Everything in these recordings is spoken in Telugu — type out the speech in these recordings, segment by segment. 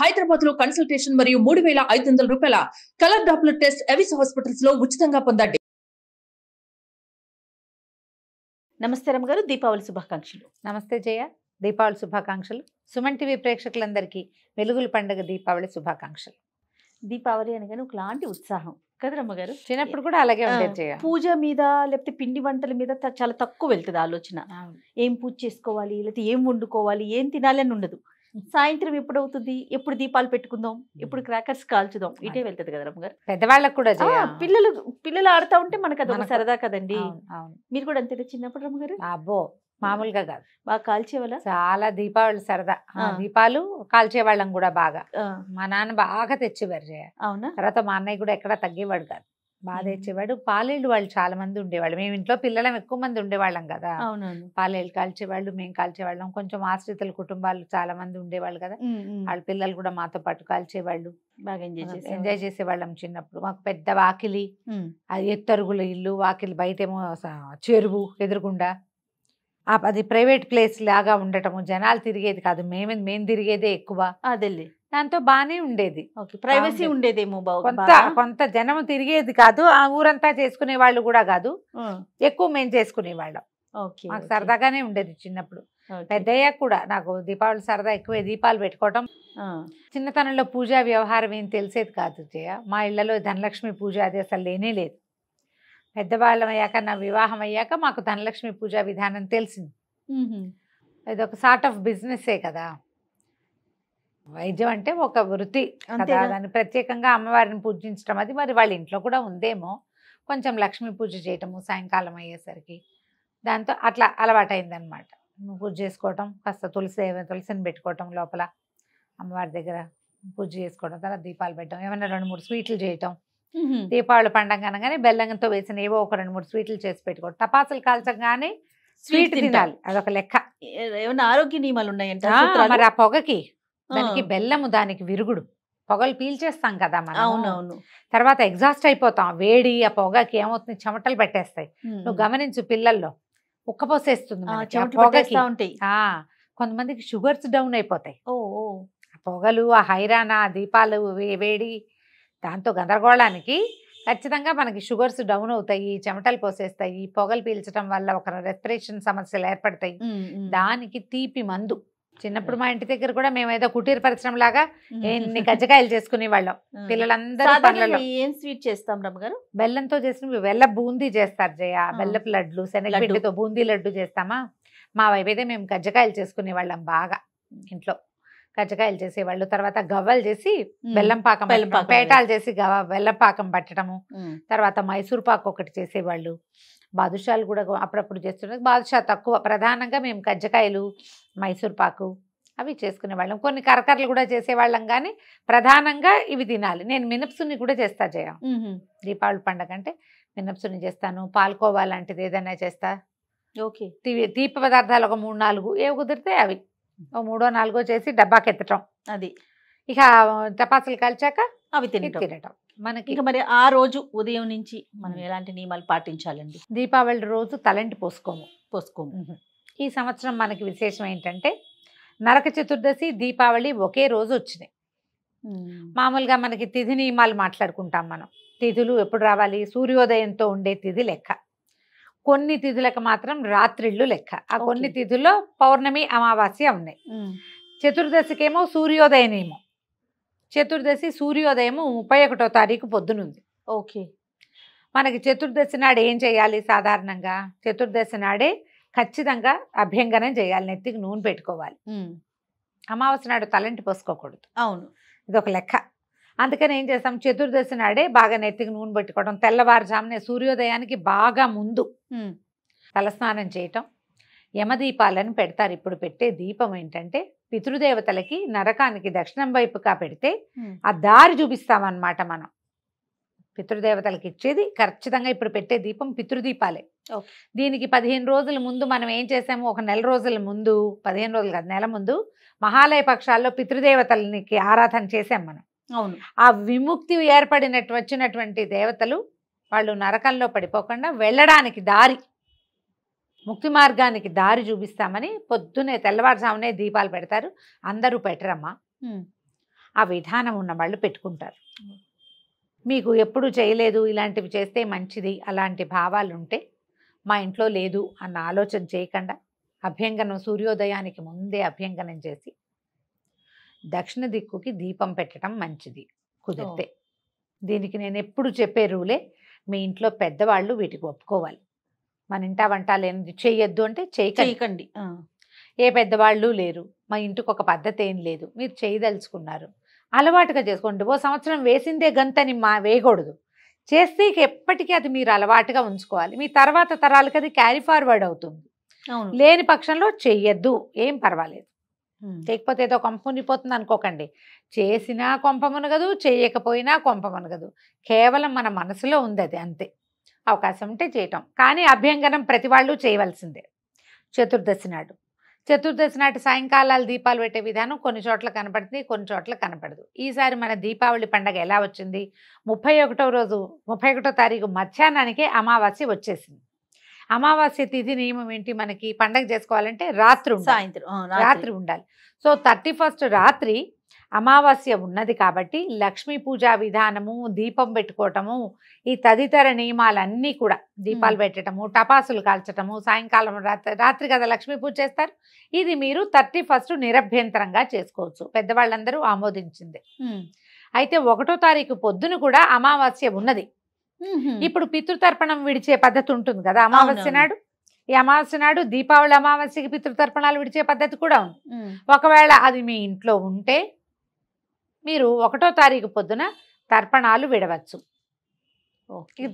హైదరాబాద్ లో కన్సల్టేషన్ మరియు మూడు వేల ఐదు వందల రూపాయల colour doppler test Avis hospitals లో ఉచితంగా పొందండి నమస్కారం గారు దీపావళి శుభాకాంక్షలు నమస్తే జయ దీపావళి శుభాకాంక్షలు సుమన్ టీవీ ప్రేక్షకులందరికీ వెలుగుల పండుగ దీపావళి శుభాకాంక్షలు దీపావళి అనగానే ఒకలాంటి ఉత్సాహం కదరమ్మ గారు చిన్నప్పుడు కూడా అలాగే పూజ మీద లేకపోతే పిండి వంటల మీద చాలా తక్కువ వెళ్తుంది ఆలోచన ఏం పూజ చేసుకోవాలి లేకపోతే ఏం వండుకోవాలి ఏం తినాలి అని ఉండదు సాయంత్రం ఎప్పుడు అవుతుంది ఎప్పుడు దీపాలు పెట్టుకుందాం ఎప్పుడు క్రాకర్స్ కాల్చుదాం ఇటే వెళ్తుంది కదా రమ్మ పెద్దవాళ్ళకు కూడా పిల్లలు పిల్లలు ఆడుతా ఉంటే మనకు అదొక సరదా కదండి మీరు కూడా అంతేనా చిన్నప్పుడు రమ్మ అబ్బో మామూలుగా కాదు బాగా కాల్చేవాళ్ళ చాలా దీపావళి సరదా దీపాలు కాల్చేవాళ్ళం కూడా బాగా మా నాన్న బాగా తెచ్చేవారు అవునా తర్వాత మా అన్నయ్య కూడా ఎక్కడా తగ్గేవాడు కాదు బాధ ఇచ్చేవాడు పాలేళ్ళు వాళ్ళు చాలా మంది ఉండేవాళ్ళు మేము ఇంట్లో పిల్లలం ఎక్కువ మంది ఉండేవాళ్ళం కదా పాలేళ్ళు కాల్చేవాళ్ళు మేము కాల్చేవాళ్ళం కొంచెం ఆశ్రితుల కుటుంబాలు చాలా మంది ఉండేవాళ్ళు కదా వాళ్ళ పిల్లలు కూడా మాతో పాటు కాల్చేవాళ్ళు బాగా ఎంజాయ్ ఎంజాయ్ చేసేవాళ్ళం చిన్నప్పుడు మాకు పెద్ద వాకిలి అది ఎత్తరుగుల ఇల్లు వాకిలి బయటేమో చెరువు ఎదురుగుండా అది ప్రైవేట్ ప్లేస్ లాగా ఉండటము జనాలు తిరిగేది కాదు మేమే మేము తిరిగేదే ఎక్కువ అదే దాంతో బాగానే ఉండేది ప్రైవసీ ఉండేదేమో కొంత కొంత జనం తిరిగేది కాదు ఆ ఊరంతా చేసుకునే వాళ్ళు కూడా కాదు ఎక్కువ మేము చేసుకునేవాళ్ళం మాకు సరదాగానే ఉండేది చిన్నప్పుడు పెద్దయ్యా కూడా నాకు దీపావళి సరదా ఎక్కువ దీపాలు పెట్టుకోవటం చిన్నతనంలో పూజా వ్యవహారం ఏం తెలిసేది కాదు జయ మా ఇళ్లలో ధనలక్ష్మి పూజ అది అసలు లేనే లేదు పెద్దవాళ్ళం అయ్యాక నా వివాహం అయ్యాక మాకు ధనలక్ష్మి పూజా విధానం తెలిసింది ఇది ఒక సార్ట్ ఆఫ్ బిజినెస్ కదా వైద్యం అంటే ఒక వృత్తి కదా దాన్ని ప్రత్యేకంగా అమ్మవారిని పూజించడం అది మరి వాళ్ళ ఇంట్లో కూడా ఉందేమో కొంచెం లక్ష్మీ పూజ చేయటము సాయంకాలం అయ్యేసరికి దాంతో అట్లా అలవాటైందనమాట పూజ చేసుకోవటం కాస్త తులసి తులసిని పెట్టుకోవటం లోపల అమ్మవారి దగ్గర పూజ చేసుకోవడం తర్వాత దీపాలు పెట్టడం ఏమైనా రెండు మూడు స్వీట్లు చేయటం దీపావళి పండగ అనగానే బెల్లంతో వేసిన ఏవో ఒక రెండు మూడు స్వీట్లు చేసి పెట్టుకోవడం తపాసులు కాల్చగానే స్వీట్ తినాలి అదొక లెక్క ఏమైనా ఆరోగ్య నియమాలు ఉన్నాయంట మరి ఆ పొగకి దానికి బెల్లము దానికి విరుగుడు పొగలు పీల్చేస్తాం కదా మనం అవునవును తర్వాత ఎగ్జాస్ట్ అయిపోతాం వేడి ఆ పొగకి ఏమవుతుంది చెమటలు పెట్టేస్తాయి నువ్వు గమనించు పిల్లల్లో ఉక్కపోసేస్తుంది కొంతమందికి షుగర్స్ డౌన్ అయిపోతాయి పొగలు ఆ హైరాణ దీపాలు వేడి దాంతో గందరగోళానికి ఖచ్చితంగా మనకి షుగర్స్ డౌన్ అవుతాయి చెమటలు పోసేస్తాయి పొగలు పీల్చడం వల్ల ఒక రెస్పిరేషన్ సమస్యలు ఏర్పడతాయి దానికి తీపి మందు చిన్నప్పుడు మా ఇంటి దగ్గర కూడా మేము ఏదో కుటీర పరిశ్రమ లాగా ఎన్ని కజ్జకాయలు చేసుకునే వాళ్ళం పిల్లలందరూ ఏం స్వీట్ చేస్తాం రమ్మగారు బెల్లంతో చేసిన వెల్ల బూందీ చేస్తారు జయ బెల్లపు లడ్లు శనగపిండితో బూందీ లడ్డు చేస్తామా మా వైపు అయితే మేము కజ్జకాయలు చేసుకునే వాళ్ళం బాగా ఇంట్లో కజ్జకాయలు చేసేవాళ్ళు తర్వాత గవ్వలు చేసి బెల్లం పాకం పేటాలు చేసి గవ బెల్లం పాకం పట్టడము తర్వాత మైసూర్ పాకు ఒకటి చేసేవాళ్ళు బాదుషాలు కూడా అప్పుడప్పుడు చేస్తుండే బాదుషా తక్కువ ప్రధానంగా మేము కజ్జకాయలు మైసూర్ పాకు అవి చేసుకునేవాళ్ళం కొన్ని కరకరలు కూడా చేసేవాళ్ళం కానీ ప్రధానంగా ఇవి తినాలి నేను మినప్సుని కూడా చేస్తా జయా దీపావళి పండగ అంటే మినప్సుని చేస్తాను పాల్కోవా లాంటిది ఏదైనా చేస్తా ఓకే తీపి పదార్థాలు ఒక మూడు నాలుగు ఏవి కుదిరితే అవి ఓ మూడో నాలుగో చేసి డబ్బాకి ఎత్తటం అది ఇక చపాతీలు కలిచాక అవి తినటం తినటం మనకి ఇక మరి ఆ రోజు ఉదయం నుంచి మనం ఎలాంటి నియమాలు పాటించాలండి దీపావళి రోజు తలంటి పోసుకోము పోసుకోము ఈ సంవత్సరం మనకి విశేషం ఏంటంటే నరక చతుర్దశి దీపావళి ఒకే రోజు వచ్చినాయి మామూలుగా మనకి తిథి నియమాలు మాట్లాడుకుంటాం మనం తిథులు ఎప్పుడు రావాలి సూర్యోదయంతో ఉండే తిథి లెక్క కొన్ని తిథులకు మాత్రం రాత్రిళ్ళు లెక్క ఆ కొన్ని తిథుల్లో పౌర్ణమి అమావాస్య ఉన్నాయి చతుర్దశికేమో సూర్యోదయనేమో చతుర్దశి సూర్యోదయము ముప్పై ఒకటో తారీఖు పొద్దునుంది ఓకే మనకి చతుర్దశి నాడు ఏం చేయాలి సాధారణంగా చతుర్దశి నాడే ఖచ్చితంగా అభ్యంగనం చేయాలి నెత్తికి నూనె పెట్టుకోవాలి అమావాస్య నాడు తలంటి పోసుకోకూడదు అవును ఇది ఒక లెక్క అందుకని ఏం చేస్తాం చతుర్దశి నాడే బాగా నెత్తికి నూనె పెట్టుకోవడం తెల్లవారుజామునే సూర్యోదయానికి బాగా ముందు తలస్నానం చేయటం యమదీపాలను పెడతారు ఇప్పుడు పెట్టే దీపం ఏంటంటే పితృదేవతలకి నరకానికి దక్షిణం వైపుగా పెడితే ఆ దారి చూపిస్తామన్నమాట మనం పితృదేవతలకి ఇచ్చేది ఖచ్చితంగా ఇప్పుడు పెట్టే దీపం పితృదీపాలే దీనికి పదిహేను రోజుల ముందు మనం ఏం చేసాము ఒక నెల రోజుల ముందు పదిహేను రోజులు కాదు నెల ముందు మహాలయ పక్షాల్లో పితృదేవతలకి ఆరాధన చేసాం మనం అవును ఆ విముక్తి ఏర్పడినట్టు వచ్చినటువంటి దేవతలు వాళ్ళు నరకంలో పడిపోకుండా వెళ్ళడానికి దారి ముక్తి మార్గానికి దారి చూపిస్తామని పొద్దునే తెల్లవారుజామునే దీపాలు పెడతారు అందరూ పెట్టరమ్మా ఆ విధానం ఉన్న వాళ్ళు పెట్టుకుంటారు మీకు ఎప్పుడు చేయలేదు ఇలాంటివి చేస్తే మంచిది అలాంటి భావాలు ఉంటే మా ఇంట్లో లేదు అన్న ఆలోచన చేయకుండా అభ్యంగనం సూర్యోదయానికి ముందే అభ్యంగనం చేసి దక్షిణ దిక్కుకి దీపం పెట్టడం మంచిది కుదిరితే దీనికి నేను ఎప్పుడు చెప్పే రూలే మీ ఇంట్లో పెద్దవాళ్ళు వీటికి ఒప్పుకోవాలి మన ఇంట వంట లేని చేయొద్దు అంటే చేయకండి ఏ పెద్దవాళ్ళు లేరు మా ఇంటికి ఒక పద్ధతి ఏం లేదు మీరు చేయదలుచుకున్నారు అలవాటుగా చేసుకోండి ఓ సంవత్సరం వేసిందే గంతని మా వేయకూడదు చేస్తే ఎప్పటికీ అది మీరు అలవాటుగా ఉంచుకోవాలి మీ తర్వాత తరాలకి అది క్యారీ ఫార్వర్డ్ అవుతుంది లేని పక్షంలో చెయ్యొద్దు ఏం పర్వాలేదు చేయకపోతే ఏదో కొంప మునిపోతుంది అనుకోకండి చేసినా మునగదు చేయకపోయినా మునగదు కేవలం మన మనసులో ఉంది అది అంతే అవకాశం ఉంటే చేయటం కానీ అభ్యంగనం ప్రతి వాళ్ళు చేయవలసిందే చతుర్దశి నాడు చతుర్దశి నాటి సాయంకాలాలు దీపాలు పెట్టే విధానం కొన్ని చోట్ల కనపడుతుంది కొన్ని చోట్ల కనపడదు ఈసారి మన దీపావళి పండగ ఎలా వచ్చింది ముప్పై ఒకటో రోజు ముప్పై ఒకటో తారీఖు మధ్యాహ్నానికే అమావాస్య వచ్చేసింది అమావాస్య తిథి నియమం ఏంటి మనకి పండగ చేసుకోవాలంటే రాత్రి సాయంత్రం రాత్రి ఉండాలి సో థర్టీ ఫస్ట్ రాత్రి అమావాస్య ఉన్నది కాబట్టి లక్ష్మీ పూజా విధానము దీపం పెట్టుకోవటము ఈ తదితర నియమాలన్నీ కూడా దీపాలు పెట్టడము టపాసులు కాల్చటము సాయంకాలం రాత్రి రాత్రి కదా లక్ష్మీ పూజ చేస్తారు ఇది మీరు థర్టీ ఫస్ట్ నిరభ్యంతరంగా చేసుకోవచ్చు పెద్దవాళ్ళందరూ ఆమోదించింది అయితే ఒకటో తారీఖు పొద్దున కూడా అమావాస్య ఉన్నది ఇప్పుడు పితృతర్పణం విడిచే పద్ధతి ఉంటుంది కదా అమావాస్య నాడు ఈ అమావాస్య నాడు దీపావళి అమావాస్యకి పితృతర్పణాలు విడిచే పద్ధతి కూడా ఉంది ఒకవేళ అది మీ ఇంట్లో ఉంటే మీరు ఒకటో తారీఖు పొద్దున తర్పణాలు విడవచ్చు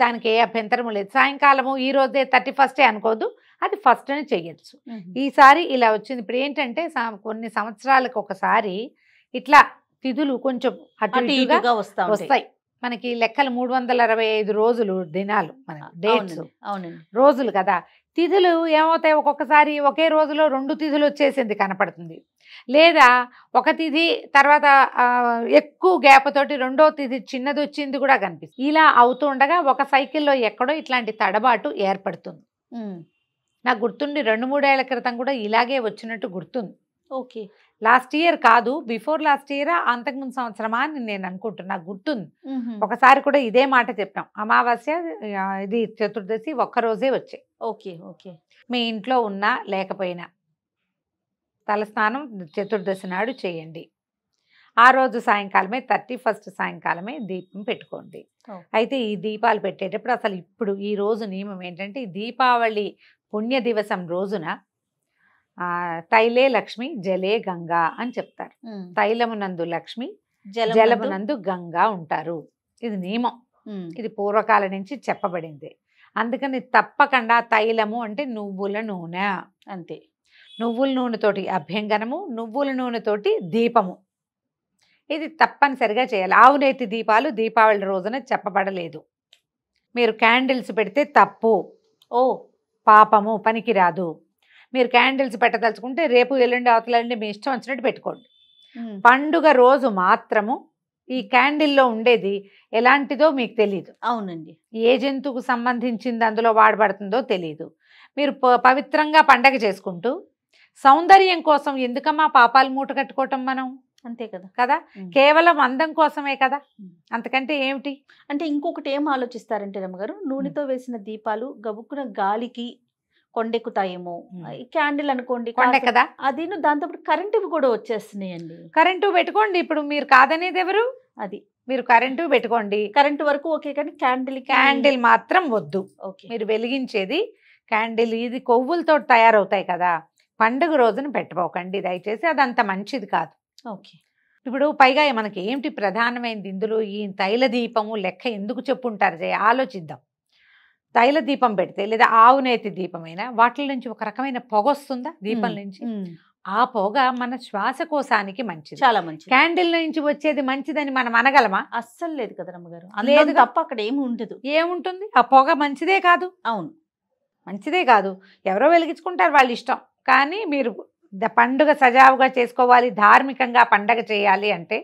దానికి ఏ అభ్యంతరము లేదు సాయంకాలము ఈ రోజే థర్టీ ఫస్టే అనుకోదు అది ఫస్ట్ అని చేయొచ్చు ఈసారి ఇలా వచ్చింది ఇప్పుడు ఏంటంటే కొన్ని సంవత్సరాలకు ఒకసారి ఇట్లా తిథులు కొంచెం అటు వస్తాయి మనకి లెక్కలు మూడు వందల అరవై ఐదు రోజులు దినాలు మన డేట్స్ రోజులు కదా తిథులు ఏమవుతాయి ఒక్కొక్కసారి ఒకే రోజులో రెండు తిథులు వచ్చేసింది కనపడుతుంది లేదా ఒక తిథి తర్వాత ఎక్కువ గ్యాప్ తోటి రెండో తిథి చిన్నది వచ్చింది కూడా కనిపిస్తుంది ఇలా అవుతూ ఉండగా ఒక సైకిల్లో ఎక్కడో ఇట్లాంటి తడబాటు ఏర్పడుతుంది నాకు గుర్తుండి రెండు మూడేళ్ల క్రితం కూడా ఇలాగే వచ్చినట్టు గుర్తుంది ఓకే లాస్ట్ ఇయర్ కాదు బిఫోర్ లాస్ట్ ఇయర్ అంతకుముందు సంవత్సరమా అని నేను అనుకుంటున్నా గుర్తుంది ఒకసారి కూడా ఇదే మాట చెప్పాం అమావాస్య ఇది చతుర్దశి ఒక్కరోజే వచ్చాయి ఓకే ఓకే మీ ఇంట్లో ఉన్నా లేకపోయినా తలస్నానం చతుర్దశి నాడు చేయండి ఆ రోజు సాయంకాలమే థర్టీ ఫస్ట్ సాయంకాలమే దీపం పెట్టుకోండి అయితే ఈ దీపాలు పెట్టేటప్పుడు అసలు ఇప్పుడు ఈ రోజు నియమం ఏంటంటే దీపావళి పుణ్య దివసం రోజున తైలే లక్ష్మి జలే గంగా అని చెప్తారు తైలమునందు లక్ష్మి జలమునందు గంగా ఉంటారు ఇది నియమం ఇది పూర్వకాల నుంచి చెప్పబడింది అందుకని తప్పకుండా తైలము అంటే నువ్వుల నూనె అంతే నువ్వుల నూనెతోటి అభ్యంగనము నువ్వుల నూనెతోటి దీపము ఇది తప్పనిసరిగా చేయాలి ఆవునేతి దీపాలు దీపావళి రోజున చెప్పబడలేదు మీరు క్యాండిల్స్ పెడితే తప్పు ఓ పాపము పనికిరాదు మీరు క్యాండిల్స్ పెట్టదలుచుకుంటే రేపు ఎల్లుండి అవతలండి మీ ఇష్టం వచ్చినట్టు పెట్టుకోండి పండుగ రోజు మాత్రము ఈ క్యాండిల్లో ఉండేది ఎలాంటిదో మీకు తెలియదు అవునండి ఏ జంతువుకు సంబంధించింది అందులో వాడబడుతుందో తెలియదు మీరు పవిత్రంగా పండగ చేసుకుంటూ సౌందర్యం కోసం ఎందుకమ్మా పాపాలు మూట కట్టుకోవటం మనం అంతే కదా కదా కేవలం అందం కోసమే కదా అంతకంటే ఏమిటి అంటే ఇంకొకటి ఏం ఆలోచిస్తారంటే రమ్మగారు నూనెతో వేసిన దీపాలు గబుక్కున గాలికి కొండెక్కుతాయేమో ఈ క్యాండిల్ అనుకోండి కదా అది దాంతో కరెంటు కూడా వచ్చేస్తున్నాయండి కరెంటు పెట్టుకోండి ఇప్పుడు మీరు కాదనేది ఎవరు అది మీరు కరెంటు పెట్టుకోండి కరెంటు వరకు ఓకే కానీ క్యాండిల్ క్యాండిల్ మాత్రం వద్దు మీరు వెలిగించేది క్యాండిల్ ఇది కొవ్వులతో తయారవుతాయి కదా పండుగ రోజున పెట్టబోకండి దయచేసి అది అంత మంచిది కాదు ఓకే ఇప్పుడు పైగా మనకి ఏంటి ప్రధానమైనది ఇందులో ఈ తైల దీపము లెక్క ఎందుకు చెప్పుంటారు జయ ఆలోచిద్దాం తైల దీపం పెడితే లేదా ఆవు నేతి దీపమైనా వాటి నుంచి ఒక రకమైన పొగ వస్తుందా దీపం నుంచి ఆ పొగ మన శ్వాసకోశానికి మంచిది చాలా మంచి క్యాండిల్ నుంచి వచ్చేది మంచిదని మనం అనగలమా అస్సలు లేదు కదా రమ్మగారు లేదు తప్ప అక్కడ ఏమి ఉండదు ఏముంటుంది ఆ పొగ మంచిదే కాదు అవును మంచిదే కాదు ఎవరో వెలిగించుకుంటారు వాళ్ళు ఇష్టం కానీ మీరు పండుగ సజావుగా చేసుకోవాలి ధార్మికంగా పండగ చేయాలి అంటే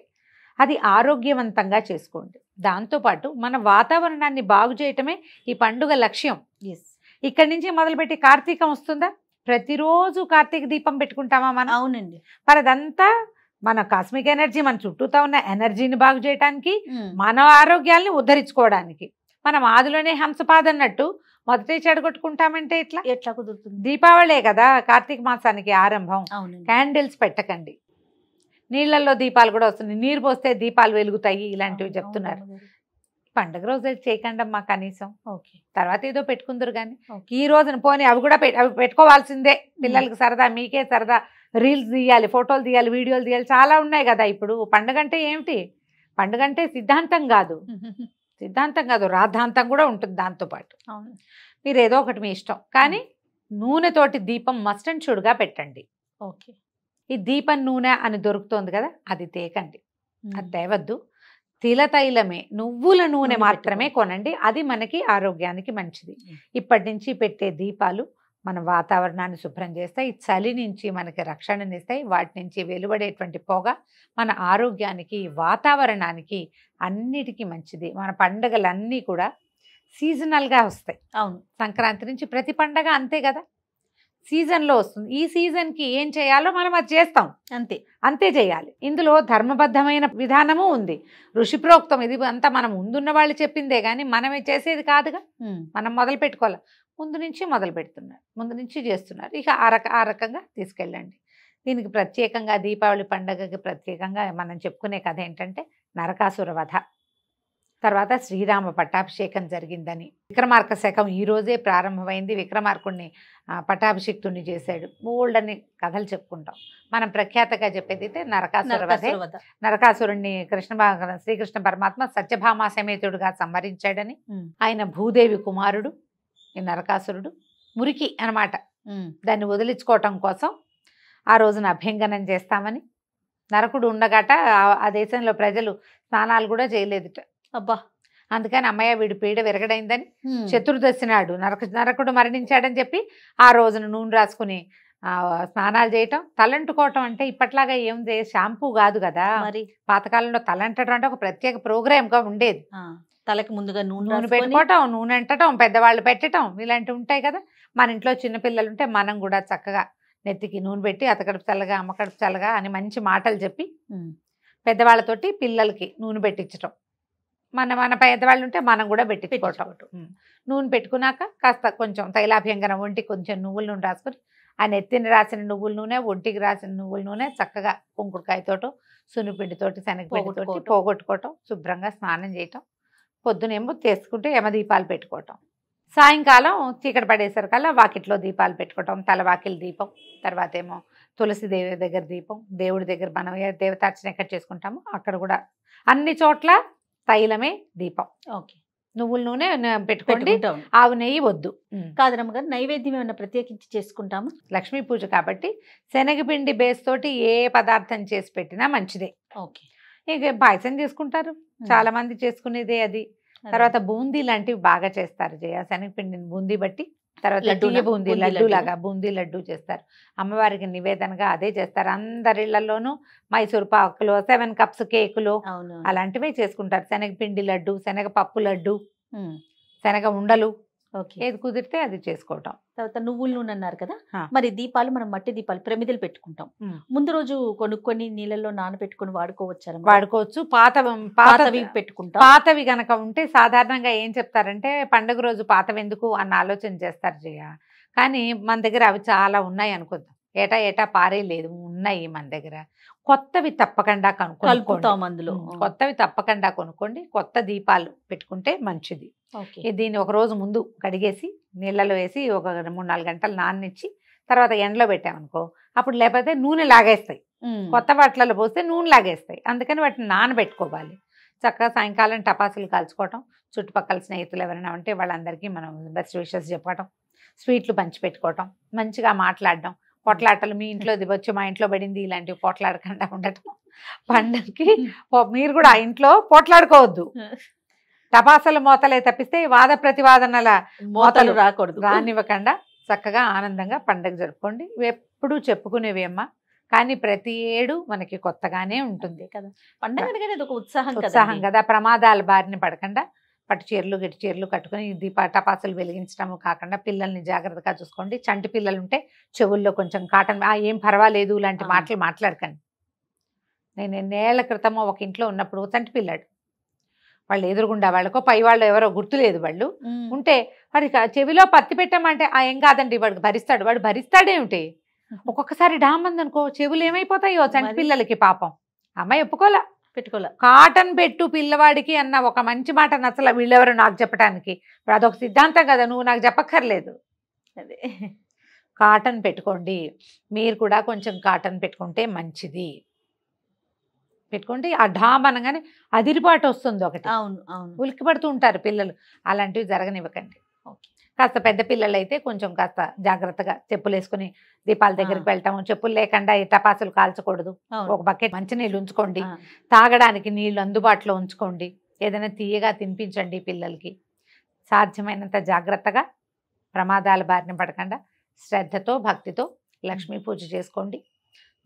అది ఆరోగ్యవంతంగా చేసుకోండి దాంతోపాటు మన వాతావరణాన్ని బాగు చేయటమే ఈ పండుగ లక్ష్యం ఇక్కడి నుంచి మొదలుపెట్టి కార్తీకం వస్తుందా ప్రతిరోజు కార్తీక దీపం పెట్టుకుంటామా మనం అవునండి మరి అదంతా మన కాస్మిక్ ఎనర్జీ మన చుట్టూతో ఉన్న ఎనర్జీని బాగు చేయడానికి మన ఆరోగ్యాల్ని ఉద్ధరించుకోవడానికి మనం ఆదిలోనే హంసపాద అన్నట్టు మొదటే చెడగొట్టుకుంటామంటే ఎట్లా ఎట్లా కుదురుతుంది దీపావళి కదా కార్తీక మాసానికి ఆరంభం క్యాండిల్స్ పెట్టకండి నీళ్లలో దీపాలు కూడా వస్తున్నాయి నీరు పోస్తే దీపాలు వెలుగుతాయి ఇలాంటివి చెప్తున్నారు పండుగ రోజు చేయకండి అమ్మా కనీసం తర్వాత ఏదో పెట్టుకుందరు కానీ ఈ రోజున పోనీ అవి కూడా అవి పెట్టుకోవాల్సిందే పిల్లలకి సరదా మీకే సరదా రీల్స్ తీయాలి ఫోటోలు తీయాలి వీడియోలు తీయాలి చాలా ఉన్నాయి కదా ఇప్పుడు పండుగ అంటే ఏమిటి పండుగ అంటే సిద్ధాంతం కాదు సిద్ధాంతం కాదు రాద్ధాంతం కూడా ఉంటుంది దాంతోపాటు మీరు ఏదో ఒకటి మీ ఇష్టం కానీ నూనెతోటి దీపం మస్ట్ అండ్ షుడ్గా పెట్టండి ఓకే ఈ దీపం నూనె అని దొరుకుతోంది కదా అది తేకండి అది తేవద్దు తిలతైలమే నువ్వుల నూనె మాత్రమే కొనండి అది మనకి ఆరోగ్యానికి మంచిది ఇప్పటి నుంచి పెట్టే దీపాలు మన వాతావరణాన్ని శుభ్రం చేస్తాయి చలి నుంచి మనకి రక్షణనిస్తాయి వాటి నుంచి వెలువడేటువంటి పొగ మన ఆరోగ్యానికి వాతావరణానికి అన్నిటికీ మంచిది మన పండగలన్నీ కూడా సీజనల్గా వస్తాయి అవును సంక్రాంతి నుంచి ప్రతి పండగ అంతే కదా సీజన్లో వస్తుంది ఈ సీజన్కి ఏం చేయాలో మనం అది చేస్తాం అంతే అంతే చేయాలి ఇందులో ధర్మబద్ధమైన విధానము ఉంది ఋషిప్రోక్తం ఇది అంతా మనం ముందున్న వాళ్ళు చెప్పిందే కానీ మనమే చేసేది కాదుగా మనం మొదలు పెట్టుకోవాలి ముందు నుంచి మొదలు పెడుతున్నారు ముందు నుంచి చేస్తున్నారు ఇక ఆ రక ఆ రకంగా తీసుకెళ్ళండి దీనికి ప్రత్యేకంగా దీపావళి పండగకి ప్రత్యేకంగా మనం చెప్పుకునే కథ ఏంటంటే నరకాసుర వధ తర్వాత శ్రీరామ పట్టాభిషేకం జరిగిందని విక్రమార్క శకం ఈరోజే ప్రారంభమైంది విక్రమార్కుణ్ణి పట్టాభిషిక్తుని చేశాడు మూళ్ళని కథలు చెప్పుకుంటాం మనం ప్రఖ్యాతగా చెప్పేది అయితే నరకాసుర నరకాసురుణ్ణి కృష్ణ శ్రీకృష్ణ పరమాత్మ సత్యభామ సమేతుడుగా సంవరించాడని ఆయన భూదేవి కుమారుడు ఈ నరకాసురుడు మురికి అనమాట దాన్ని వదిలించుకోవటం కోసం ఆ రోజున అభ్యంగనం చేస్తామని నరకుడు ఉండగాట ఆ దేశంలో ప్రజలు స్నానాలు కూడా చేయలేదుట అబ్బా అందుకని అమ్మయ్య వీడి పీడ విరగడైందని చతుర్దశి నాడు నరక నరకుడు మరణించాడని చెప్పి ఆ రోజున నూనె రాసుకుని స్నానాలు చేయటం తలంటుకోవటం అంటే ఇప్పట్లాగా ఏం షాంపూ కాదు కదా మరి పాతకాలంలో తలంటడం అంటే ఒక ప్రత్యేక గా ఉండేది తలకి ముందుగా నూనె నూనె పెట్టుకోవటం నూనె అంటటం పెద్దవాళ్ళు పెట్టడం ఇలాంటివి ఉంటాయి కదా మన ఇంట్లో చిన్నపిల్లలు ఉంటే మనం కూడా చక్కగా నెత్తికి నూనె పెట్టి అతకడుపు చల్లగా అమ్మకడుపు చల్లగా అని మంచి మాటలు చెప్పి పెద్దవాళ్ళతోటి పిల్లలకి నూనె పెట్టించటం మన మన పెద్దవాళ్ళు ఉంటే మనం కూడా పెట్టించుకోవటం నూనె పెట్టుకున్నాక కాస్త కొంచెం తైలాభ్యంగరం ఒంటికి కొంచెం నువ్వుల నూనె రాసుకొని ఆ నెత్తిని రాసిన నువ్వుల నూనె ఒంటికి రాసిన నువ్వుల నూనె చక్కగా కుంకుడుకాయతోటో సున్నిపిండితోటి శనగపిండితో పోగొట్టుకోవటం శుభ్రంగా స్నానం చేయటం పొద్దునేమో తీసుకుంటే ఏమ దీపాలు పెట్టుకోవటం సాయంకాలం చీకటి పడేసరికల్లా వాకిట్లో దీపాలు పెట్టుకోవటం తలవాకిలి దీపం తర్వాత ఏమో తులసి దేవి దగ్గర దీపం దేవుడి దగ్గర మనం దేవతార్చన ఎక్కడ చేసుకుంటామో అక్కడ కూడా అన్ని చోట్ల తైలమే దీపం ఓకే నువ్వుల నూనె పెట్టుకోండి ఆవు నెయ్యి వద్దు కాదనమ్మ గారు నైవేద్యం ఏమైనా ప్రత్యేకించి చేసుకుంటాము లక్ష్మీ పూజ కాబట్టి శనగపిండి బేస్ తోటి ఏ పదార్థం చేసి పెట్టినా మంచిదే ఓకే ఇక పాయసం చేసుకుంటారు చాలా మంది చేసుకునేదే అది తర్వాత బూందీ లాంటివి బాగా చేస్తారు జయ శనగపిండిని బూందీ బట్టి తర్వాత లడ్డూ బూందీ లడ్డు లాగా బూందీ లడ్డు చేస్తారు అమ్మవారికి నివేదనగా అదే చేస్తారు అందరిళ్లలోనూ మైసూర్ పాకులు సెవెన్ కప్స్ కేకులు అలాంటివి చేసుకుంటారు శనగపిండి లడ్డు శనగపప్పు లడ్డు శనగ ఉండలు ఏది కుదిరితే అది చేసుకోవటం తర్వాత నువ్వుల నూనె అన్నారు కదా మరి దీపాలు మనం మట్టి దీపాలు ప్రమిదలు పెట్టుకుంటాం ముందు రోజు కొనుక్కొని నీళ్ళలో నానబెట్టుకుని వాడుకోవచ్చు వాడుకోవచ్చు పాత పాతవి పెట్టుకుంటాం పాతవి గనక ఉంటే సాధారణంగా ఏం చెప్తారంటే పండుగ రోజు పాతవి ఎందుకు అన్న ఆలోచన చేస్తారు జయ కానీ మన దగ్గర అవి చాలా ఉన్నాయి అనుకుందాం ఏటా ఏటా పారే లేదు ఉన్నాయి మన దగ్గర కొత్తవి తప్పకుండా కనుక్కోండి కొత్తవి తప్పకుండా కొనుక్కోండి కొత్త దీపాలు పెట్టుకుంటే మంచిది దీన్ని ఒక రోజు ముందు కడిగేసి నీళ్ళలో వేసి ఒక మూడు నాలుగు గంటలు నాననిచ్చి తర్వాత ఎండలో పెట్టామనుకో అప్పుడు లేకపోతే నూనె లాగేస్తాయి కొత్త వాటిలలో పోస్తే నూనె లాగేస్తాయి అందుకని వాటిని నానబెట్టుకోవాలి చక్కగా సాయంకాలం టపాసులు కాల్చుకోవటం చుట్టుపక్కల స్నేహితులు ఎవరైనా ఉంటే వాళ్ళందరికీ మనం బెస్ట్ విషెస్ చెప్పడం స్వీట్లు పంచిపెట్టుకోవటం మంచిగా మాట్లాడడం పొట్లాటలు మీ ఇంట్లో దివచ్చు మా ఇంట్లో పడింది ఇలాంటివి పొట్లాడకుండా ఉండటం పండగకి మీరు కూడా ఇంట్లో పోట్లాడుకోవద్దు టపాసల మోతలే తప్పిస్తే వాద ప్రతివాదనల మోతలు రాకూడదు రానివ్వకుండా చక్కగా ఆనందంగా పండగ జరుపుకోండి ఎప్పుడూ చెప్పుకునేవి అమ్మా కానీ ప్రతి ఏడు మనకి కొత్తగానే ఉంటుంది కదా పండగ ఉత్సాహం ఉత్సాహం కదా ప్రమాదాల బారిన పడకుండా పట్టు చీరలు గిట్టు చీరలు కట్టుకుని దీప టపాసులు వెలిగించడం కాకుండా పిల్లల్ని జాగ్రత్తగా చూసుకోండి చంటి పిల్లలు ఉంటే చెవుల్లో కొంచెం కాటన్ ఏం పర్వాలేదు లాంటి మాటలు మాట్లాడకండి నేను ఎన్నేళ్ల క్రితమో ఒక ఇంట్లో ఉన్నప్పుడు తంటి పిల్లాడు వాళ్ళు ఎదురుగుండా వాళ్ళకో పై వాళ్ళు ఎవరో గుర్తులేదు వాళ్ళు ఉంటే వాడికి చెవిలో పత్తి పెట్టామంటే ఆ ఏం కాదండి వాడికి భరిస్తాడు వాడు భరిస్తాడేమిటి ఒక్కొక్కసారి డామందనుకో చెవులు ఏమైపోతాయో చంటి పిల్లలకి పాపం అమ్మాయి ఒప్పుకోలే పెట్టుకోలే కాటన్ పెట్టు పిల్లవాడికి అన్న ఒక మంచి మాట నచ్చల వీళ్ళెవరు నాకు చెప్పడానికి ఇప్పుడు అదొక సిద్ధాంతం కదా నువ్వు నాకు చెప్పక్కర్లేదు అదే కాటన్ పెట్టుకోండి మీరు కూడా కొంచెం కాటన్ పెట్టుకుంటే మంచిది పెట్టుకోండి ఆ ఢామ్ అనగానే అదిరిపాటు వస్తుంది ఒకటి అవును అవును ఉలికి పడుతూ ఉంటారు పిల్లలు అలాంటివి జరగనివ్వకండి ఓకే కాస్త పెద్ద పిల్లలు అయితే కొంచెం కాస్త జాగ్రత్తగా చెప్పులు వేసుకుని దీపాల దగ్గరికి వెళ్తాము చెప్పులు లేకుండా ఈ టపాసులు కాల్చకూడదు ఒక బకెట్ మంచి నీళ్ళు ఉంచుకోండి తాగడానికి నీళ్ళు అందుబాటులో ఉంచుకోండి ఏదైనా తీయగా తినిపించండి పిల్లలకి సాధ్యమైనంత జాగ్రత్తగా ప్రమాదాల బారిన పడకుండా శ్రద్ధతో భక్తితో లక్ష్మీ పూజ చేసుకోండి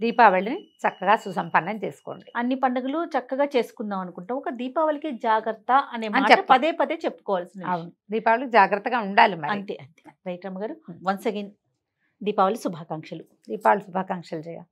దీపావళిని చక్కగా సుసంపన్నం చేసుకోండి అన్ని పండుగలు చక్కగా చేసుకుందాం అనుకుంటాం ఒక దీపావళికి జాగ్రత్త అనే పదే పదే చెప్పుకోవాల్సిన అవును దీపావళికి జాగ్రత్తగా ఉండాలి మరి అంతే అంతే రైట్ గారు వన్స్ అగైన్ దీపావళి శుభాకాంక్షలు దీపావళి శుభాకాంక్షలు జయ